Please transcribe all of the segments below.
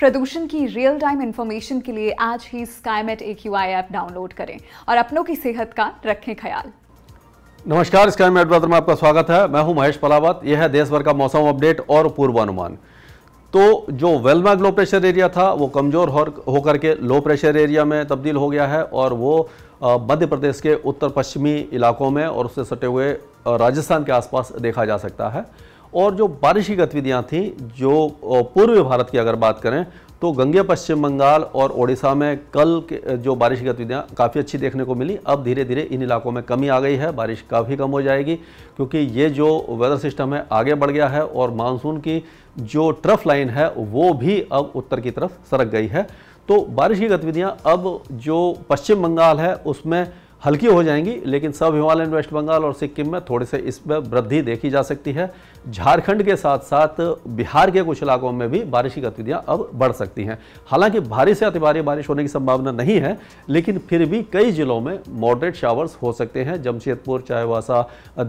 प्रदूषण की real time information के लिए आज ही Skymet A Q app download करें और अपनों की सेहत का रखें ख्याल नमस्कार स्काईमेट ब्रदर में आपका स्वागत है मैं हूं महेश पलावत यह है देश भर का मौसम अपडेट और पूर्वानुमान तो जो वेलमैग लो प्रेशर एरिया था वो कमज़ोर होकर के लो प्रेशर एरिया में तब्दील हो गया है और वो मध्य प्रदेश के उत्तर पश्चिमी इलाकों में और उससे सटे हुए राजस्थान के आसपास देखा जा सकता है और जो बारिशी गतिविधियाँ थीं जो पूर्वी भारत की अगर बात करें तो गंगे पश्चिम बंगाल और ओडिशा में कल के जो बारिश की गतिविधियाँ काफ़ी अच्छी देखने को मिली अब धीरे धीरे इन इलाकों में कमी आ गई है बारिश काफ़ी कम हो जाएगी क्योंकि ये जो वेदर सिस्टम है आगे बढ़ गया है और मानसून की जो ट्रफ लाइन है वो भी अब उत्तर की तरफ सरक गई है तो बारिश की गतिविधियाँ अब जो पश्चिम बंगाल है उसमें हल्की हो जाएंगी लेकिन सब हिमालयन वेस्ट बंगाल और सिक्किम में थोड़े से इसमें वृद्धि देखी जा सकती है झारखंड के साथ साथ बिहार के कुछ इलाकों में भी बारिश की गतिविधियाँ अब बढ़ सकती हैं हालांकि भारी से अति भारी बारिश होने की संभावना नहीं है लेकिन फिर भी कई जिलों में मॉडरेट शावर्स हो सकते हैं जमशेदपुर चाईवासा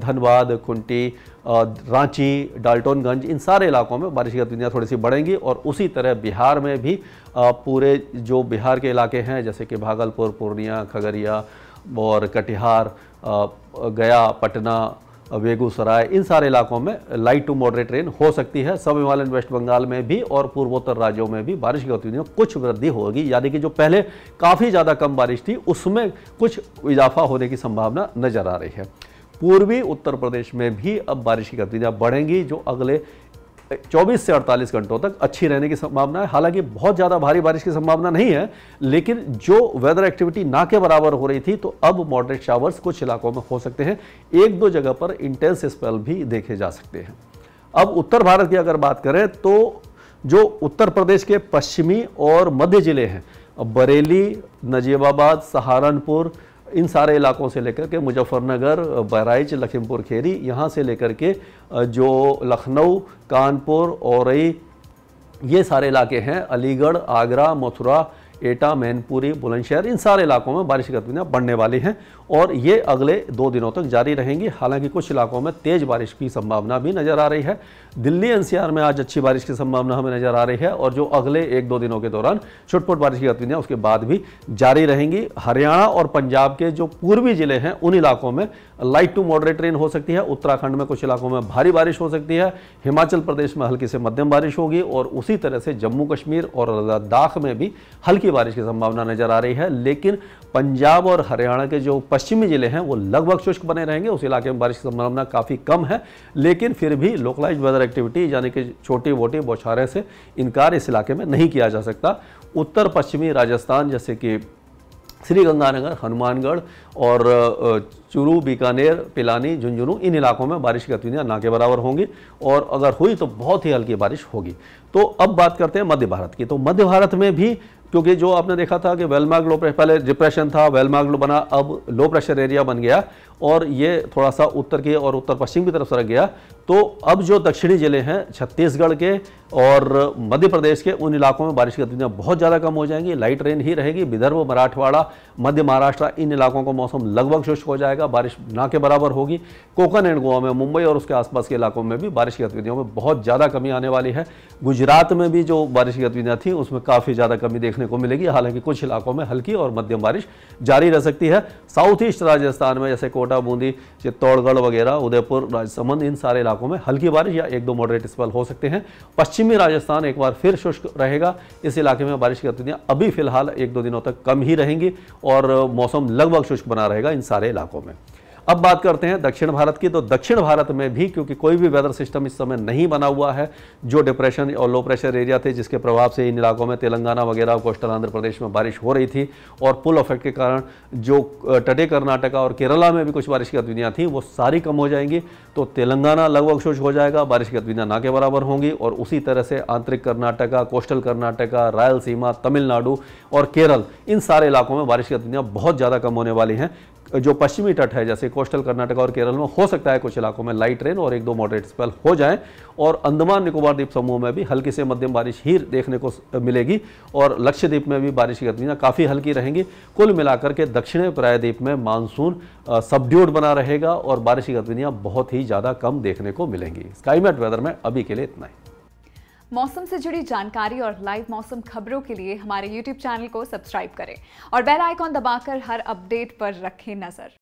धनबाद खुंटी रांची डाल्टनगंज इन सारे इलाकों में बारिश की गतिविधियाँ थोड़ी सी बढ़ेंगी और उसी तरह बिहार में भी पूरे जो बिहार के इलाके हैं जैसे कि भागलपुर पूर्णिया खगड़िया और कटिहार गया पटना बेगूसराय इन सारे इलाकों में लाइट टू मॉडरेट रेन हो सकती है सब हिमालयन वेस्ट बंगाल में भी और पूर्वोत्तर राज्यों में भी बारिश की गतिविधियों में कुछ वृद्धि होगी यानी कि जो पहले काफ़ी ज़्यादा कम बारिश थी उसमें कुछ इजाफा होने की संभावना नज़र आ रही है पूर्वी उत्तर प्रदेश में भी अब बारिश की गतिविधियाँ बढ़ेंगी जो अगले 24 से 48 घंटों तक अच्छी रहने की संभावना है हालांकि बहुत ज़्यादा भारी बारिश की संभावना नहीं है लेकिन जो वेदर एक्टिविटी ना के बराबर हो रही थी तो अब मॉडरेट शावर्स कुछ इलाकों में हो सकते हैं एक दो जगह पर इंटेंस स्पेल भी देखे जा सकते हैं अब उत्तर भारत की अगर बात करें तो जो उत्तर प्रदेश के पश्चिमी और मध्य जिले हैं बरेली नजीबाबाद सहारनपुर इन सारे इलाकों से लेकर के मुजफ्फरनगर बहराइच लखीमपुर खेरी यहाँ से लेकर के जो लखनऊ कानपुर औरई ये सारे इलाके हैं अलीगढ़ आगरा मथुरा एटा मैनपुरी बुलंदशहर इन सारे इलाकों में बारिश की गतिविधियाँ बढ़ने वाली हैं और ये अगले दो दिनों तक जारी रहेंगी हालांकि कुछ इलाकों में तेज़ बारिश की संभावना भी नज़र आ रही है दिल्ली एनसीआर में आज अच्छी बारिश की संभावना हमें नज़र आ रही है और जो अगले एक दो दिनों के दौरान छुटपुट बारिश की गतिविधियाँ उसके बाद भी जारी रहेंगी हरियाणा और पंजाब के जो पूर्वी जिले हैं उन इलाकों में लाइट टू मॉडरेट रेन हो सकती है उत्तराखंड में कुछ इलाकों में भारी बारिश हो सकती है हिमाचल प्रदेश में हल्की से मध्यम बारिश होगी और उसी तरह से जम्मू कश्मीर और लद्दाख में भी हल्की बारिश की संभावना नज़र आ रही है लेकिन पंजाब और हरियाणा के जो पश्चिम पश्चिमी जिले हैं वो लगभग शुष्क बने रहेंगे उस इलाके में बारिश की संभावना काफ़ी कम है लेकिन फिर भी लोकलाइज वेदर एक्टिविटी यानी कि छोटी मोटी बौछारें से इनकार इस इलाके में नहीं किया जा सकता उत्तर पश्चिमी राजस्थान जैसे कि श्री गंगानगर हनुमानगढ़ और चुरू बीकानेर पिलानी झुंझुनू इन इलाकों में बारिश की गतिविधियाँ ना के बराबर होंगी और अगर हुई तो बहुत ही हल्की बारिश होगी तो अब बात करते हैं मध्य भारत की तो मध्य भारत में भी क्योंकि जो आपने देखा था कि वेलमार्ग लो पहले डिप्रेशन था वेलमार्ग लो बना अब लो प्रेशर एरिया बन गया और ये थोड़ा सा उत्तर की और उत्तर पश्चिम की तरफ सरक गया तो अब जो दक्षिणी ज़िले हैं छत्तीसगढ़ के और मध्य प्रदेश के उन इलाकों में बारिश की गतिविधियाँ बहुत ज़्यादा कम हो जाएंगी लाइट रेन ही रहेगी विदर्भ मराठवाड़ा मध्य महाराष्ट्र इन इलाकों का मौसम लगभग शुष्क हो जाएगा बारिश ना के बराबर होगी कोकन एंड गोवा में मुंबई और उसके आसपास के इलाकों में भी बारिश की गतिविधियों में बहुत ज़्यादा कमी आने वाली है गुजरात में भी जो बारिश की गतिविधियाँ थी उसमें काफ़ी ज़्यादा कमी देखने देखने को मिलेगी हालांकि कुछ इलाकों में हल्की और मध्यम बारिश जारी रह सकती है साउथ ईस्ट राजस्थान में जैसे कोटा बूंदी चित्तौड़गढ़ वगैरह उदयपुर राजसमंद इन सारे इलाकों में हल्की बारिश या एक दो मॉडरेट स्पल हो सकते हैं पश्चिमी राजस्थान एक बार फिर शुष्क रहेगा इस इलाके में बारिश की गतिविधियाँ अभी फिलहाल एक दो दिनों तक कम ही रहेंगी और मौसम लगभग शुष्क बना रहेगा इन सारे इलाकों में अब बात करते हैं दक्षिण भारत की तो दक्षिण भारत में भी क्योंकि कोई भी वेदर सिस्टम इस समय नहीं बना हुआ है जो डिप्रेशन और लो प्रेशर एरिया थे जिसके प्रभाव से इन इलाकों में तेलंगाना वगैरह कोस्टल आंध्र प्रदेश में बारिश हो रही थी और पुल अफेक्ट के कारण जो टटे कर्नाटका और केरला में भी कुछ बारिश की गतिविधियाँ थी वो सारी कम हो जाएंगी तो तेलंगाना लगभग शुष्क हो जाएगा बारिश की गतिविधियाँ ना के बराबर होंगी और उसी तरह से आंतरिक कर्नाटका कोस्टल कर्नाटका रायलसीमा तमिलनाडु और केरल इन सारे इलाकों में बारिश की गतिविधियाँ बहुत ज़्यादा कम होने वाली हैं जो पश्चिमी तट है जैसे कोस्टल कर्नाटक और केरल में हो सकता है कुछ इलाकों में लाइट रेन और एक दो मॉडरेट स्पेल हो जाएं और अंडमान निकोबार द्वीप समूह में भी हल्की से मध्यम बारिश ही देखने को मिलेगी और लक्षद्वीप में भी बारिश की गतिविधियाँ काफ़ी हल्की रहेंगी कुल मिलाकर के दक्षिण प्रायद्वीप में मानसून सबड्यूड बना रहेगा और बारिश की गतिविधियाँ बहुत ही ज़्यादा कम देखने को मिलेंगी स्काईमेट वेदर में अभी के लिए इतना ही मौसम से जुड़ी जानकारी और लाइव मौसम खबरों के लिए हमारे यूट्यूब चैनल को सब्सक्राइब करें और बेल आइकॉन दबाकर हर अपडेट पर रखें नज़र